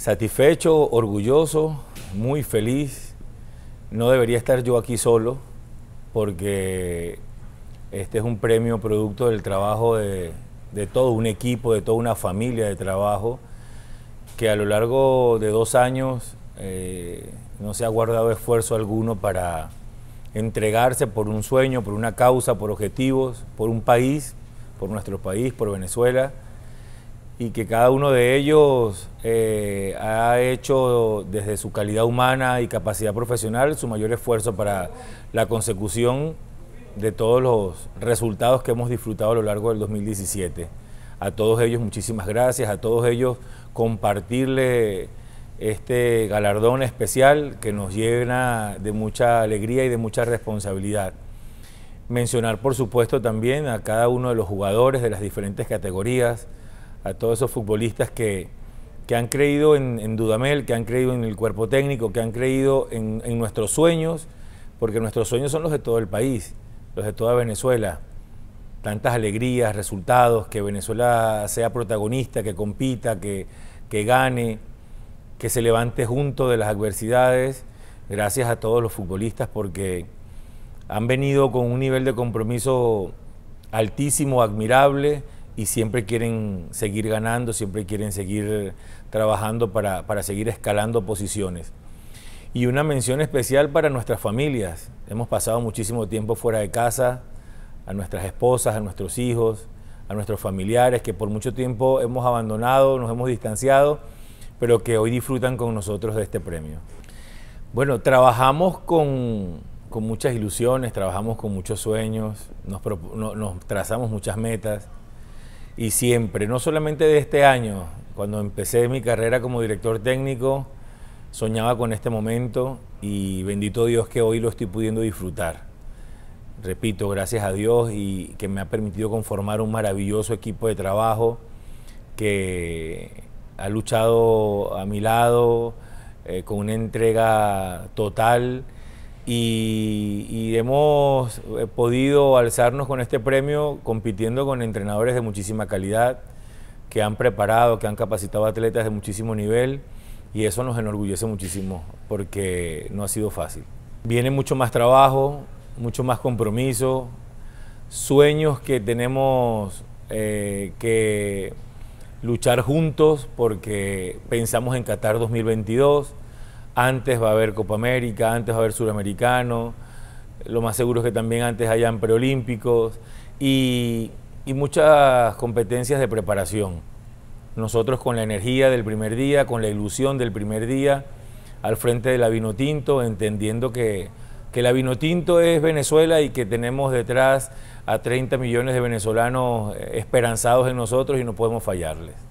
satisfecho, orgulloso, muy feliz. No debería estar yo aquí solo porque este es un premio producto del trabajo de, todo un equipo, de toda una familia de trabajo que a lo largo de dos años eh, no se ha guardado esfuerzo alguno para entregarse por un sueño, por una causa, por objetivos, por un país, por nuestro país, por Venezuela y que cada uno de ellos eh, ha hecho desde su calidad humana y capacidad profesional su mayor esfuerzo para la consecución de todos los resultados que hemos disfrutado a lo largo del 2017. A todos ellos muchísimas gracias, a todos ellos compartirle este galardón especial que nos llena de mucha alegría y de mucha responsabilidad. Mencionar por supuesto también a cada uno de los jugadores de las diferentes categorías, a todos esos futbolistas que, han creído en, Dudamel, que han creído en el cuerpo técnico, que han creído en, nuestros sueños, porque nuestros sueños son los de todo el país, los de toda Venezuela. Tantas alegrías, resultados, que Venezuela sea protagonista, que compita, que gane, que se levante junto de las adversidades. Gracias a todos los futbolistas porque han venido con un nivel de compromiso altísimo, admirable y siempre quieren seguir ganando, siempre quieren seguir trabajando para, para seguir escalando posiciones. Y una mención especial para nuestras familias. Hemos pasado muchísimo tiempo fuera de casa, a nuestras esposas, a nuestros hijos, a nuestros familiares, que por mucho tiempo hemos abandonado, nos hemos distanciado, pero que hoy disfrutan con nosotros de este premio. Bueno, trabajamos con, con muchas ilusiones, trabajamos con muchos sueños, nos, nos trazamos muchas metas y siempre, no solamente de este año, cuando empecé mi carrera como director técnico, soñaba con este momento y bendito Dios que hoy lo estoy pudiendo disfrutar. Repito, gracias a Dios y que me ha permitido conformar un maravilloso equipo de trabajo que ha luchado a mi lado eh, con una entrega total y, hemos eh, podido alzarnos con este premio compitiendo con entrenadores de muchísima calidad, que han preparado, que han capacitado atletas de muchísimo nivel y eso nos enorgullece muchísimo porque no ha sido fácil. Viene mucho más trabajo, mucho más compromiso, sueños que tenemos eh, que luchar juntos porque pensamos en Qatar 2022. Antes va a haber Copa América, antes va a haber Suramericano, lo más seguro es que también antes hayan preolímpicos y, muchas competencias de preparación. Nosotros con la energía del primer día, con la ilusión del primer día, al frente de la Vinotinto, entendiendo que, que la Vinotinto es Venezuela y que tenemos detrás a 30 millones de venezolanos esperanzados en nosotros y no podemos fallarles.